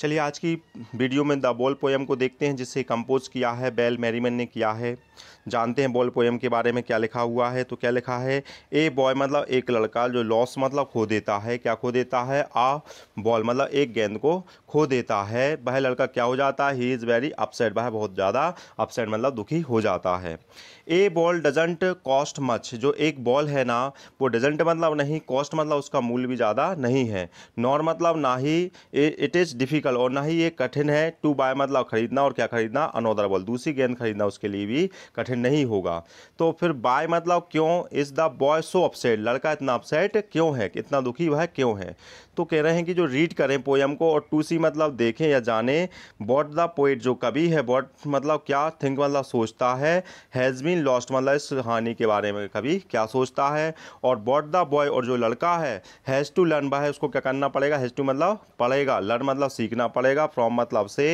चलिए आज की वीडियो में द बॉल पोएम को देखते हैं जिसे कंपोज किया है बेल मैरीमन ने किया है जानते हैं बॉल पोएम के बारे में क्या लिखा हुआ है तो क्या लिखा है ए बॉय मतलब एक लड़का जो लॉस मतलब खो देता है क्या खो देता है आ बॉल मतलब एक गेंद को खो देता है वह लड़का क्या हो जाता है ही इज़ वेरी अपसेट वह बहुत ज़्यादा अपसेट मतलब दुखी हो जाता है a ball doesn't cost much जो एक बॉल है ना वो डजेंट मतलब नहीं कॉस्ट मतलब उसका मूल्य भी ज़्यादा नहीं है नॉर मतलब ना ही इट इज़ डिफ़िकल्ट डिफिकल्ट और ना ही ये कठिन है टू बाय मतलब खरीदना और क्या खरीदना अनोदर बॉल दूसरी गेंद खरीदना उसके लिए भी कठिन नहीं होगा तो फिर बाय मतलब क्यों is the boy so upset लड़का इतना अपसेट क्यों है इतना दुखी वह क्यों है तो कह रहे हैं कि जो रीड करें पोएम को और टू सी मतलब देखें या जाने बॉट द पोइट जो कवि है बॉट मतलब क्या थिंक मतलब सोचता है हैज़ बीन लॉस्ट मतलब इस कहानी के बारे में कभी क्या सोचता है और बॉट द बॉय और जो लड़का है हैज़ टू लर्न बाय उसको क्या करना पड़ेगा हैज़ टू मतलब पढ़ेगा लर्न मतलब सीखना सीखना पड़ेगा फ्रॉम मतलब से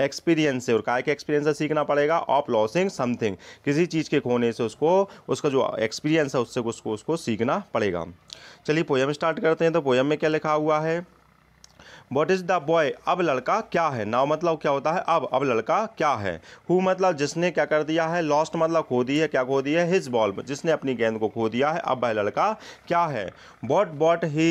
एक्सपीरियंस से और काय के एक्सपीरियंस से सीखना पड़ेगा ऑफ लॉसिंग समथिंग किसी चीज़ के खोने से उसको उसका जो एक्सपीरियंस है उससे उसको उसको सीखना पड़ेगा चलिए पोयम स्टार्ट करते हैं तो पोयम में क्या लिखा हुआ है वॉट इज़ द बॉय अब लड़का क्या है नाउ मतलब क्या होता है अब अब लड़का क्या है हु मतलब जिसने क्या कर दिया है लॉस्ट मतलब खो दी है क्या खो दी है हिज बॉल जिसने अपनी गेंद को खो दिया है अब वह लड़का क्या है what what he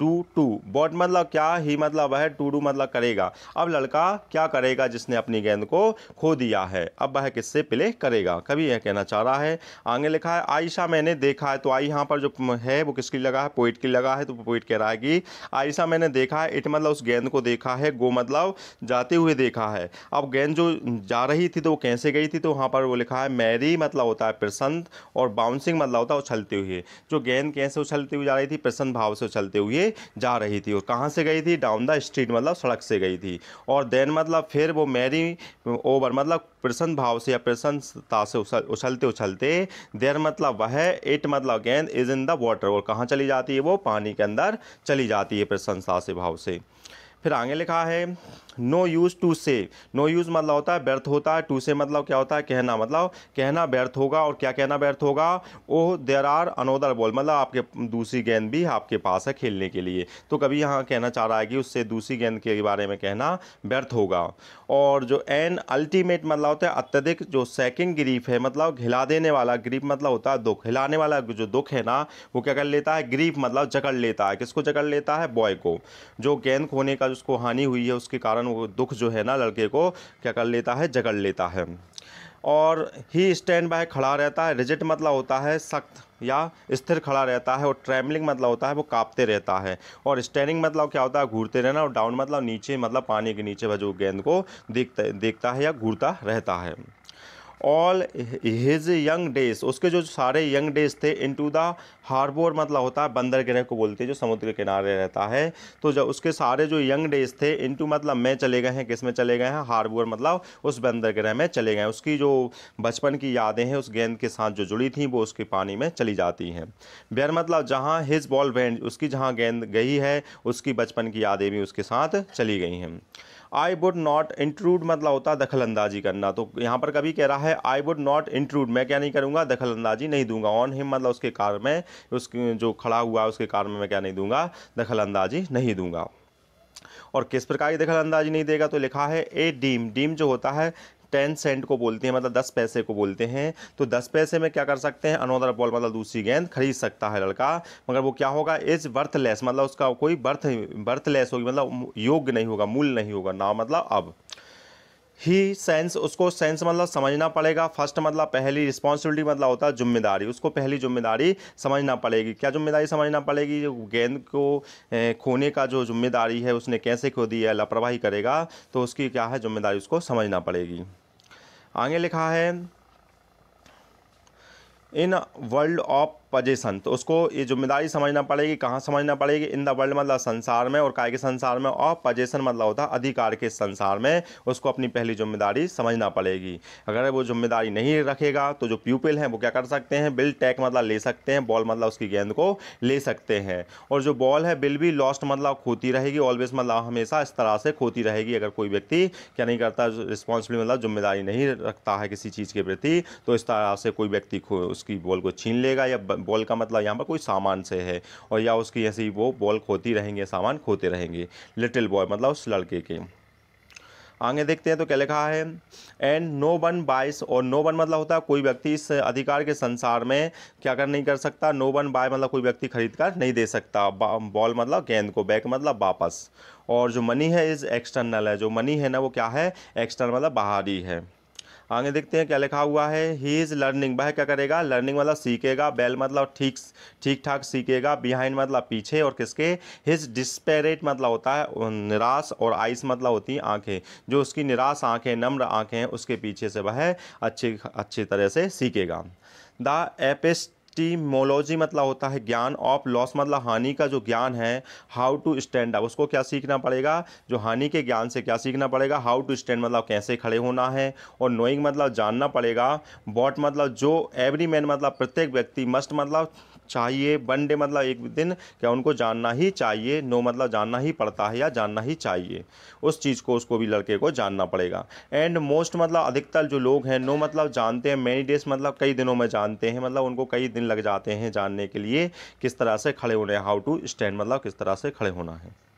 do to what मतलब क्या ही मतलब वह टू डू मतलब करेगा अब लड़का क्या करेगा जिसने अपनी गेंद को खो दिया है अब वह किससे प्ले करेगा कभी यह कहना चाह रहा है आगे लिखा है आयशा मैंने देखा है तो आई यहाँ पर जो है वो किसकी लगा है पोइट की लगा है तो पोइट कह रहा है कि आयशा मैंने देखा है इट मतलब मतलब उस गेंद को देखा है गो मतलब जाते हुए देखा है अब गेंद जो जा रही थी तो वो कैसे गई थी तो वहाँ पर वो लिखा है मैरी मतलब होता है प्रसन्न और बाउंसिंग मतलब होता है उछलते हुए जो गेंद कैसे उछलते हुए जा रही थी प्रसन्न भाव से उछलते हुए जा रही थी और कहाँ से गई थी डाउन द स्ट्रीट मतलब सड़क से गई थी और देन मतलब फिर वो मैरी ओवर मतलब प्रसन्न भाव से या प्रसन्नता से उछल उछलते उछलते देर मतलब वह इट मतलब गेंद इज इन द वाटर और कहाँ चली जाती है वो पानी के अंदर चली जाती है प्रसन्नता से भाव से फिर आगे लिखा है no use to say no use मतलब होता है व्यर्थ होता है टू से मतलब क्या होता है कहना मतलब कहना व्यर्थ होगा और क्या कहना व्यर्थ होगा oh there are another ball मतलब आपके दूसरी गेंद भी आपके पास है खेलने के लिए तो कभी यहाँ कहना चाह रहा है कि उससे दूसरी गेंद के बारे में कहना व्यर्थ होगा और जो एन अल्टीमेट मतलब होता है अत्यधिक जो सेकेंड ग्रीफ है मतलब हिला देने वाला ग्रीफ मतलब होता है दुख हिलाने वाला जो दुख है ना वो क्या कर लेता है ग्रीफ मतलब जकड़ लेता है किसको जकड़ लेता है बॉय को जो गेंद खोने का जिसको हानि हुई है उसके कारण वो दुख जो है ना लड़के को क्या कर लेता है जगड़ लेता है और ही स्टैंड बाय खड़ा रहता है रिजिट मतलब होता है सख्त या स्थिर खड़ा रहता है और ट्रैवलिंग मतलब होता है वो कांपते रहता है और स्टैंडिंग मतलब क्या होता है घूरते रहना और डाउन मतलब नीचे मतलब पानी के नीचे वजू गेंद को देखता देखता है या घूरता रहता है ऑल हिज यंग डेज उसके जो सारे यंग डेज थे इन टू द हार्बोर मतलब होता है बंदर ग्रह को बोलते हैं जो समुद्र के किनारे रहता है तो जब उसके सारे जो यंग डेज थे इन टू मतलब मैं चले गए हैं किस में चले गए हैं हार्बोर मतलब उस बंदर ग्रह में चले गए उसकी जो बचपन की यादें हैं उस गेंद के साथ जो जुड़ी थी वो उसके पानी में चली जाती हैं बेर मतलब जहाँ हिज बॉल बैंड उसकी जहाँ गेंद गई है उसकी बचपन की यादें भी उसके साथ चली गई हैं आई वुड नॉट इंट्रूड मतलब होता है दखल अंदाजी करना तो यहाँ पर कभी कह रहा है आई वुड नॉट इंट्रूड मैं क्या नहीं करूँगा दखल अंदाजी नहीं दूंगा ऑन हिम मतलब उसके कार में उस जो खड़ा हुआ है उसके कार में मैं क्या नहीं दूंगा दखल अंदाजी नहीं दूंगा और किस प्रकार की दखल अंदाजी नहीं देगा तो लिखा है ए डीम डीम जो होता है टेन सेंट को बोलते हैं मतलब दस पैसे को बोलते हैं तो दस पैसे में क्या कर सकते हैं अनोदर बॉल मतलब दूसरी गेंद खरीद सकता है लड़का मगर वो क्या होगा इज बर्थलेस मतलब उसका कोई बर्थ बर्थलेस होगी मतलब योग्य नहीं होगा मूल नहीं होगा ना मतलब अब ही सेंस उसको सेंस मतलब समझना पड़ेगा फर्स्ट मतलब पहली रिस्पॉन्सिबिलिटी मतलब होता है जिम्मेदारी उसको पहली जिम्मेदारी समझना पड़ेगी क्या जिम्मेदारी समझना पड़ेगी गेंद को खोने का जो जिम्मेदारी है उसने कैसे खो दिया है लापरवाही करेगा तो उसकी क्या है जिम्मेदारी उसको समझना पड़ेगी आगे लिखा है इन वर्ल्ड ऑफ पजेसन तो उसको ये जिम्मेदारी समझना पड़ेगी कहाँ समझना पड़ेगी इन द वर्ल्ड मतलब संसार में और काय के संसार में और पजेसन मतलब होता है अधिकार के संसार में उसको अपनी पहली जिम्मेदारी समझना पड़ेगी अगर वो जिम्मेदारी नहीं रखेगा तो जो प्यूपिल हैं वो क्या कर सकते हैं बिल टैक मतलब ले सकते हैं बॉल मतलब उसकी गेंद को ले सकते हैं और जो बॉल है बिल भी लॉस्ट मतलब खोती रहेगी ऑलवेज मतलब हमेशा इस तरह से खोती रहेगी अगर कोई व्यक्ति क्या नहीं करता रिस्पॉन्सिबिलिटी मतलब जिम्मेदारी नहीं रखता है किसी चीज़ के प्रति तो इस तरह से कोई व्यक्ति उसकी बॉल को छीन लेगा या बॉल का मतलब यहाँ पर कोई सामान से है और या उसकी ऐसी वो बॉल खोती रहेंगे सामान खोते रहेंगे लिटिल बॉय मतलब उस लड़के के आगे देखते हैं तो क्या लिखा है एंड नो वन बाइस और नो वन मतलब होता है कोई व्यक्ति इस अधिकार के संसार में क्या कर नहीं कर सकता नो वन बाय मतलब कोई व्यक्ति खरीद कर नहीं दे सकता बॉल मतलब गेंद को बैक मतलब वापस और जो मनी है इज एक्सटर्नल है जो मनी है ना वो क्या है एक्सटर्नल मतलब बाहरी है आगे देखते हैं क्या लिखा हुआ है ही इज़ लर्निंग वह क्या करेगा लर्निंग मतलब सीखेगा बेल मतलब ठीक ठीक ठाक सीखेगा बिहाइंड मतलब पीछे और किसके हिज डिस्पेरेट मतलब होता है निराश और आइस मतलब होती हैं आँखें जो उसकी निराश आँखें नम्र आँखें हैं उसके पीछे से वह अच्छी अच्छी तरह से सीखेगा द एपेस्ट टीमोलॉजी मतलब होता है ज्ञान ऑफ लॉस मतलब हानि का जो ज्ञान है हाउ टू स्टैंड अप उसको क्या सीखना पड़ेगा जो हानि के ज्ञान से क्या सीखना पड़ेगा हाउ टू स्टैंड मतलब कैसे खड़े होना है और नोइंग मतलब जानना पड़ेगा बॉट मतलब जो एवरी मैन मतलब प्रत्येक व्यक्ति मस्ट मतलब चाहिए वन डे मतलब एक दिन क्या उनको जानना ही चाहिए नो मतलब जानना ही पड़ता है या जानना ही चाहिए उस चीज़ को उसको भी लड़के को जानना पड़ेगा एंड मोस्ट मतलब अधिकतर जो लोग हैं नो मतलब जानते हैं मैनी डेज मतलब कई दिनों में जानते हैं मतलब उनको कई दिन दिन लग जाते हैं जानने के लिए किस तरह से खड़े होने हाउ टू स्टैंड मतलब किस तरह से खड़े होना है